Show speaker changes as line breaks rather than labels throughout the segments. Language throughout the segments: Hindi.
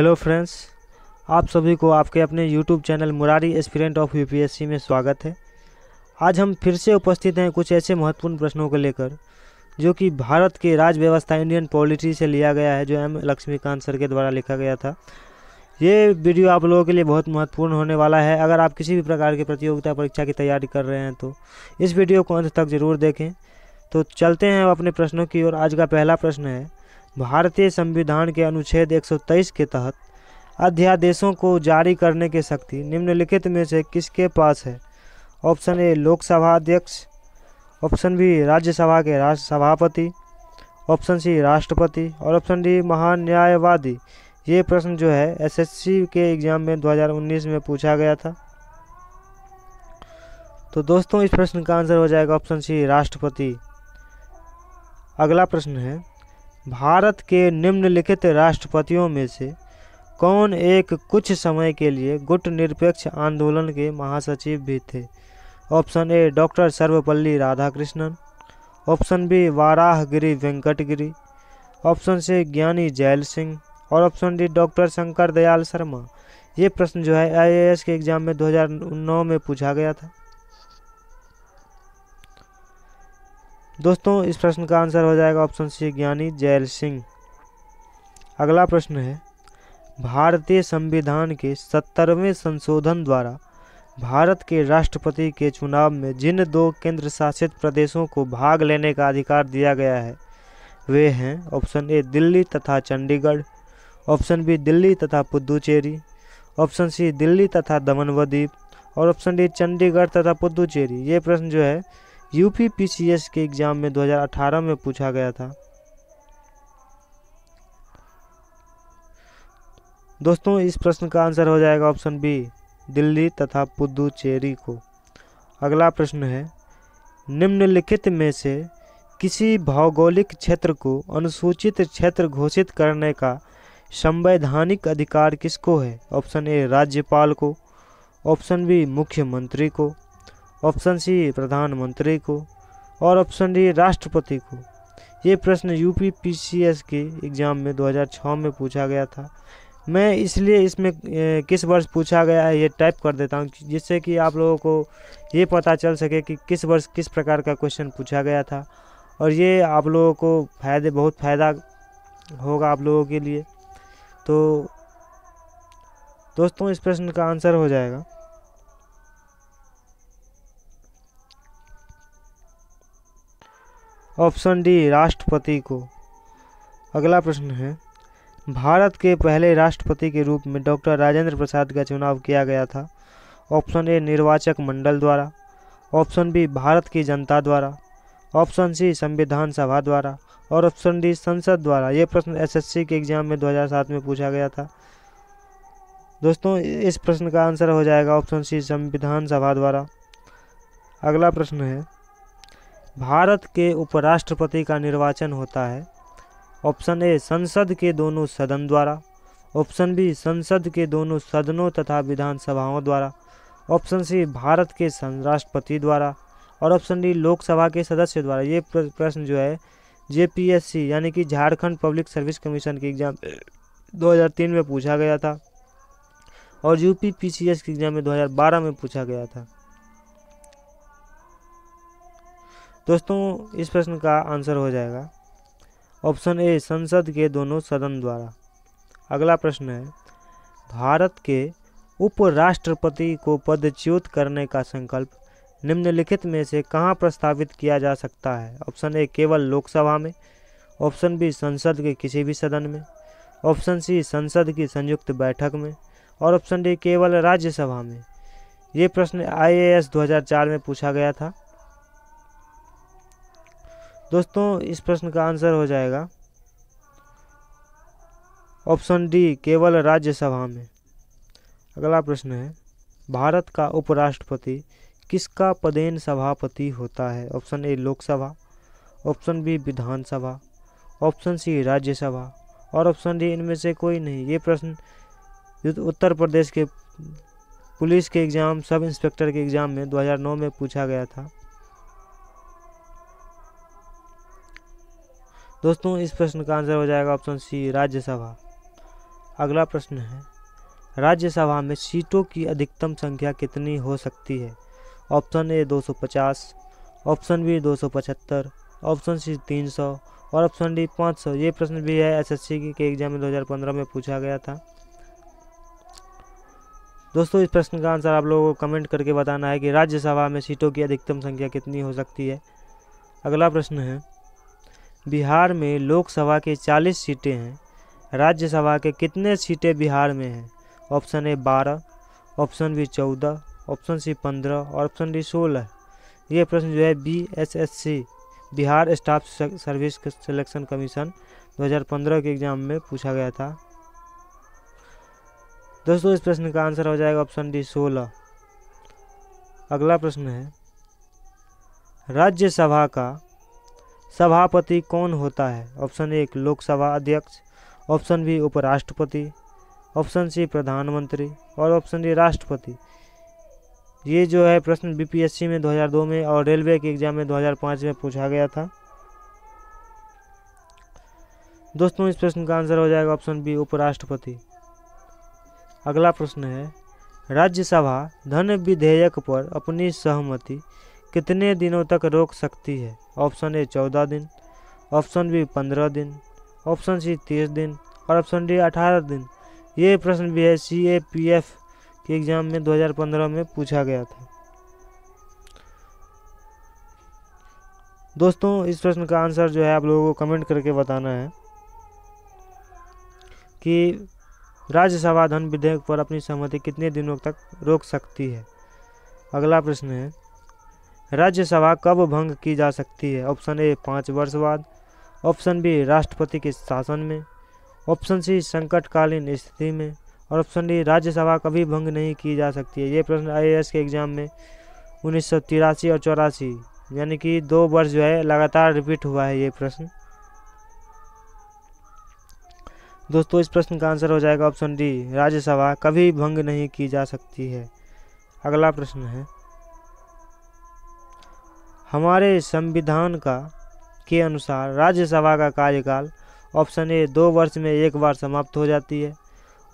हेलो फ्रेंड्स आप सभी को आपके अपने YouTube channel Murari aspirant of UPSC में स्वागत है आज हम फिर से उपस्थित हैं कुछ ऐसे महत्वपूर्ण प्रश्नों को लेकर जो कि भारत के राज व्यवस्था इंडियन पॉलिटी से लिया गया है जो एम लक्ष्मीकांत सर के द्वारा लिखा गया था ये वीडियो आप लोगों के लिए बहुत महत्वपूर्ण होने वाला है अगर आप किसी भी प्रकार की प्रतियोगिता परीक्षा की तैयारी कर रहे हैं तो इस वीडियो को अंत तक ज़रूर देखें तो चलते हैं अपने प्रश्नों की ओर आज का पहला प्रश्न है भारतीय संविधान के अनुच्छेद 123 के तहत अध्यादेशों को जारी करने की शक्ति निम्नलिखित में से किसके पास है ऑप्शन ए लोकसभा अध्यक्ष ऑप्शन बी राज्यसभा के राष्ट्र सभापति ऑप्शन सी राष्ट्रपति और ऑप्शन डी महान्यायवादी ये प्रश्न जो है एसएससी के एग्ज़ाम में 2019 में पूछा गया था तो दोस्तों इस प्रश्न का आंसर हो जाएगा ऑप्शन सी राष्ट्रपति अगला प्रश्न है भारत के निम्नलिखित राष्ट्रपतियों में से कौन एक कुछ समय के लिए गुट निरपेक्ष आंदोलन के महासचिव भी थे option A doctor Sarvepalli Radhakrishnan option B Varahagiri Venkatagiri option C Giani Zail Singh और option D doctor Shankar Dayal Sharma ये प्रश्न जो है आईएएस के एग्ज़ाम में 2009 में पूछा गया था दोस्तों इस प्रश्न का आंसर हो जाएगा ऑप्शन सी ज्ञानी जैल सिंह अगला प्रश्न है भारतीय संविधान के सत्तरवें संशोधन द्वारा भारत के राष्ट्रपति के चुनाव में जिन दो केंद्र शासित प्रदेशों को भाग लेने का अधिकार दिया गया है वे हैं ऑप्शन ए दिल्ली तथा चंडीगढ़ ऑप्शन बी दिल्ली तथा पुदुचेरी ऑप्शन सी दिल्ली तथा दमनवदीप और ऑप्शन डी चंडीगढ़ तथा पुदुचेरी ये प्रश्न जो है यूपी पीसीएस के एग्ज़ाम में 2018 में पूछा गया था दोस्तों इस प्रश्न का आंसर हो जाएगा ऑप्शन बी दिल्ली तथा पुदुचेरी को अगला प्रश्न है निम्नलिखित में से किसी भौगोलिक क्षेत्र को अनुसूचित क्षेत्र घोषित करने का संवैधानिक अधिकार किसको है ऑप्शन ए राज्यपाल को ऑप्शन बी मुख्यमंत्री को ऑप्शन सी प्रधानमंत्री को और ऑप्शन डी राष्ट्रपति को ये प्रश्न यूपी पीसीएस के एग्ज़ाम में 2006 में पूछा गया था मैं इसलिए इसमें किस वर्ष पूछा गया है ये टाइप कर देता हूँ जिससे कि आप लोगों को ये पता चल सके कि किस वर्ष किस प्रकार का क्वेश्चन पूछा गया था और ये आप लोगों को फायदे बहुत फ़ायदा होगा आप लोगों के लिए तो दोस्तों इस प्रश्न का आंसर हो जाएगा ऑप्शन डी राष्ट्रपति को अगला प्रश्न है भारत के पहले राष्ट्रपति के रूप में डॉक्टर राजेंद्र प्रसाद का चुनाव किया गया था ऑप्शन ए निर्वाचक मंडल द्वारा ऑप्शन बी भारत की जनता द्वारा ऑप्शन सी संविधान सभा द्वारा और ऑप्शन डी संसद द्वारा ये प्रश्न एसएससी के एग्ज़ाम में 2007 में पूछा गया था दोस्तों इस प्रश्न का आंसर हो जाएगा ऑप्शन सी संविधान सभा द्वारा अगला प्रश्न है भारत के उपराष्ट्रपति का निर्वाचन होता है ऑप्शन ए संसद के दोनों सदन द्वारा ऑप्शन बी संसद के दोनों सदनों तथा विधानसभाओं द्वारा ऑप्शन सी भारत के राष्ट्रपति द्वारा और ऑप्शन डी लोकसभा के सदस्य द्वारा ये प्रश्न जो है जेपीएससी यानी कि झारखंड पब्लिक सर्विस कमीशन के एग्ज़ाम 2003 में पूछा गया था और यूपी पीसीएस की एग्ज़ाम में 2012 में पूछा गया था दोस्तों इस प्रश्न का आंसर हो जाएगा ऑप्शन ए संसद के दोनों सदन द्वारा अगला प्रश्न है भारत के उपराष्ट्रपति को पदच्युत करने का संकल्प निम्नलिखित में से कहाँ प्रस्तावित किया जा सकता है ऑप्शन ए केवल लोकसभा में ऑप्शन बी संसद के किसी भी सदन में ऑप्शन सी संसद की संयुक्त बैठक में और ऑप्शन डी केवल राज्यसभा में ये प्रश्न आईएएस 2004 में पूछा गया था दोस्तों इस प्रश्न का आंसर हो जाएगा ऑप्शन डी केवल राज्यसभा में अगला प्रश्न है भारत का उपराष्ट्रपति किसका पदेन सभापति होता है option A Lok Sabha option B Vidhan Sabha option C Rajya Sabha और ऑप्शन डी इनमें से कोई नहीं ये प्रश्न उत्तर प्रदेश के पुलिस के एग्ज़ाम सब इंस्पेक्टर के एग्ज़ाम में 2009 में पूछा गया था दोस्तों इस प्रश्न का आंसर हो जाएगा ऑप्शन सी राज्यसभा अगला प्रश्न है राज्यसभा में सीटों की अधिकतम संख्या कितनी हो सकती है option A 250, option B 275, option C 300 और ऑप्शन डी 500 ये प्रश्न भी है एसएससी के एग्जाम में 2015 में पूछा गया था दोस्तों इस प्रश्न का आंसर आप लोगों को कमेंट करके बताना है कि राज्यसभा में सीटों की अधिकतम संख्या कितनी हो सकती है अगला प्रश्न है बिहार में लोकसभा की चालीस सीटें हैं राज्यसभा के कितने सीटें बिहार में हैं ऑप्शन ए बारह ऑप्शन बी चौदह ऑप्शन सी पंद्रह और ऑप्शन डी सोलह ये प्रश्न जो है B S S C Bihar staff service selection commission 2015 के एग्ज़ाम में पूछा गया था दोस्तों इस प्रश्न का आंसर हो जाएगा ऑप्शन डी सोलह अगला प्रश्न है राज्यसभा का सभापति कौन होता है ऑप्शन एक लोकसभा अध्यक्ष ऑप्शन बी उपराष्ट्रपति ऑप्शन सी प्रधानमंत्री और ऑप्शन डी राष्ट्रपति ये जो है प्रश्न बीपीएससी में 2002 में और रेलवे के एग्जाम में 2005 में पूछा गया था दोस्तों इस प्रश्न का आंसर हो जाएगा ऑप्शन बी उपराष्ट्रपति अगला प्रश्न है राज्यसभा धन विधेयक पर अपनी सहमति कितने दिनों तक रोक सकती है ऑप्शन ए चौदह दिन ऑप्शन बी पंद्रह दिन ऑप्शन सी तीस दिन और ऑप्शन डी अठारह दिन ये प्रश्न भी है सी ए पी एफ के एग्ज़ाम में 2015 में पूछा गया था दोस्तों इस प्रश्न का आंसर जो है आप लोगों को कमेंट करके बताना है कि राज्यसभा धन विधेयक पर अपनी सहमति कितने दिनों तक रोक सकती है अगला प्रश्न है राज्यसभा कब भंग की जा सकती है ऑप्शन ए पाँच वर्ष बाद ऑप्शन बी राष्ट्रपति के शासन में ऑप्शन सी संकटकालीन स्थिति में और ऑप्शन डी राज्यसभा कभी भंग नहीं की जा सकती है ये प्रश्न आई के एग्ज़ाम में उन्नीस और चौरासी यानी कि दो वर्ष जो है लगातार रिपीट हुआ है ये प्रश्न दोस्तों इस प्रश्न का आंसर हो जाएगा ऑप्शन डी राज्यसभा कभी भंग नहीं की जा सकती है अगला प्रश्न है हमारे संविधान का के अनुसार राज्यसभा का कार्यकाल ऑप्शन ए दो वर्ष में एक बार समाप्त हो जाती है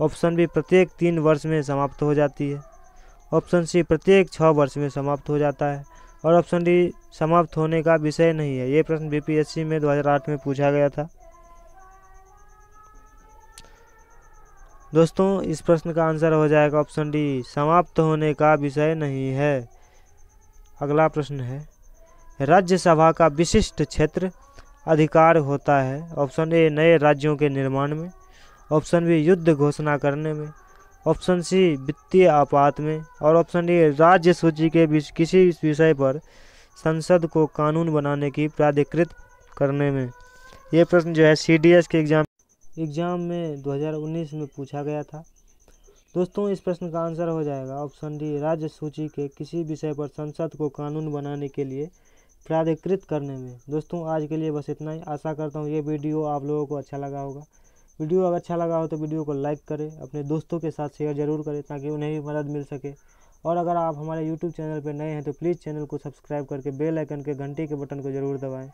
ऑप्शन बी प्रत्येक तीन वर्ष में समाप्त हो जाती है ऑप्शन सी प्रत्येक छः वर्ष में समाप्त हो जाता है और ऑप्शन डी समाप्त होने का विषय नहीं है ये प्रश्न बीपीएससी में 2008 में पूछा गया था दोस्तों इस प्रश्न का आंसर हो जाएगा ऑप्शन डी समाप्त होने का विषय नहीं है अगला प्रश्न है राज्यसभा का विशिष्ट क्षेत्र अधिकार होता है ऑप्शन ए नए राज्यों के निर्माण में ऑप्शन बी युद्ध घोषणा करने में ऑप्शन सी वित्तीय आपात में और ऑप्शन डी राज्य सूची के बीच किसी विषय पर संसद को कानून बनाने की प्राधिकृत करने में ये प्रश्न जो है सी के एग्ज़ाम एग्ज़ाम में 2019 में पूछा गया था दोस्तों इस प्रश्न का आंसर हो जाएगा ऑप्शन डी राज्य सूची के किसी विषय पर संसद को कानून बनाने के लिए प्राधिकृत करने में दोस्तों आज के लिए बस इतना ही आशा करता हूँ ये वीडियो आप लोगों को अच्छा लगा होगा वीडियो अगर अच्छा लगा हो तो वीडियो को लाइक करें अपने दोस्तों के साथ शेयर ज़रूर करें ताकि उन्हें भी मदद मिल सके और अगर आप हमारे यूट्यूब चैनल पर नए हैं तो प्लीज़ चैनल को सब्सक्राइब करके बेल आइकन के घंटे के बटन को ज़रूर दबाएँ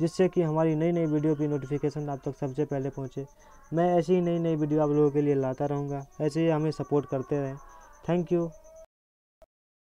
जिससे कि हमारी नई नई वीडियो की नोटिफिकेशन आप तक सबसे पहले पहुँचे मैं ऐसी ही नई नई वीडियो आप लोगों के लिए लाता रहूँगा ऐसे ही हमें सपोर्ट करते रहें थैंक यू